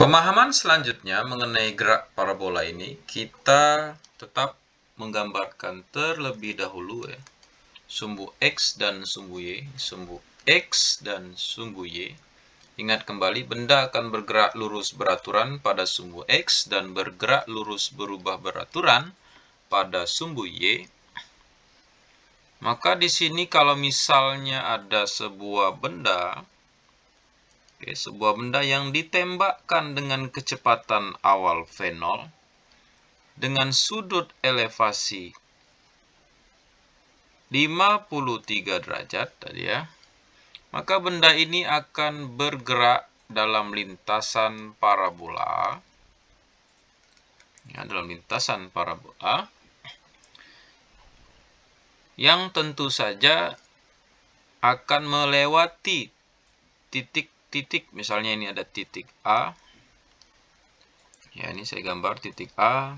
Pemahaman selanjutnya mengenai gerak parabola ini kita tetap menggambarkan terlebih dahulu ya sumbu X dan sumbu Y, sumbu X dan sumbu Y. Ingat kembali, benda akan bergerak lurus beraturan pada sumbu X dan bergerak lurus berubah beraturan pada sumbu Y. Maka di sini kalau misalnya ada sebuah benda Oke, sebuah benda yang ditembakkan dengan kecepatan awal V0 dengan sudut elevasi 53 derajat tadi ya. Maka benda ini akan bergerak dalam lintasan parabola. Ya, dalam lintasan parabola yang tentu saja akan melewati titik titik, misalnya ini ada titik A. Ya, ini saya gambar titik A,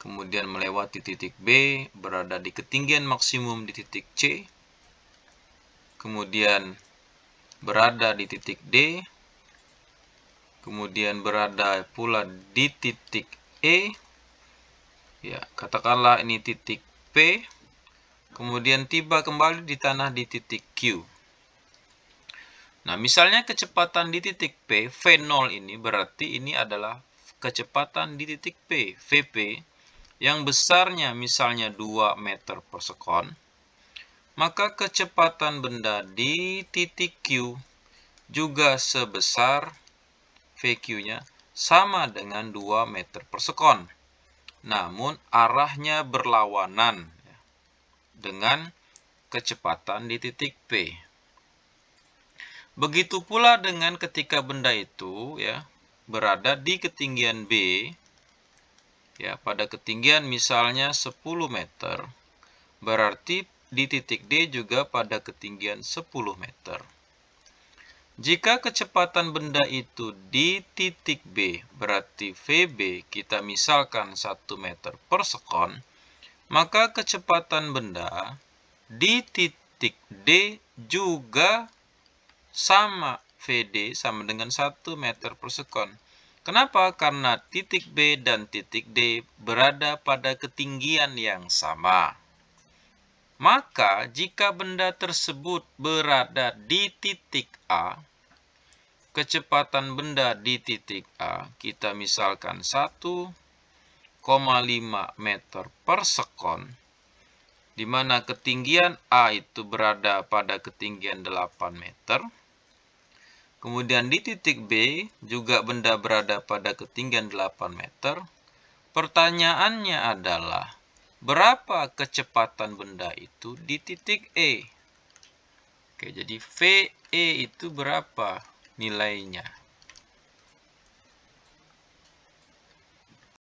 kemudian melewati titik B, berada di ketinggian maksimum di titik C, kemudian berada di titik D, kemudian berada pula di titik E, ya katakanlah ini titik P, kemudian tiba kembali di tanah di titik Q. Nah, misalnya kecepatan di titik P, V0 ini berarti ini adalah kecepatan di titik P, VP, yang besarnya misalnya 2 meter per sekon, maka kecepatan benda di titik Q juga sebesar VQ-nya sama dengan 2 meter per sekon. Namun arahnya berlawanan dengan kecepatan di titik P. Begitu pula dengan ketika benda itu ya berada di ketinggian B ya pada ketinggian misalnya 10 meter berarti di titik D juga pada ketinggian 10 meter. Jika kecepatan benda itu di titik B, berarti VB kita misalkan 1 meter per sekon, maka kecepatan benda di titik D juga sama VD sama dengan 1 meter per sekon. Kenapa? Karena titik B dan titik D berada pada ketinggian yang sama. Maka jika benda tersebut berada di titik A, kecepatan benda di titik A, kita misalkan 1,5 meter per sekon, di mana ketinggian A itu berada pada ketinggian 8 meter, Kemudian di titik B juga benda berada pada ketinggian 8 meter. Pertanyaannya adalah berapa kecepatan benda itu di titik E? Oke, jadi VE itu berapa nilainya?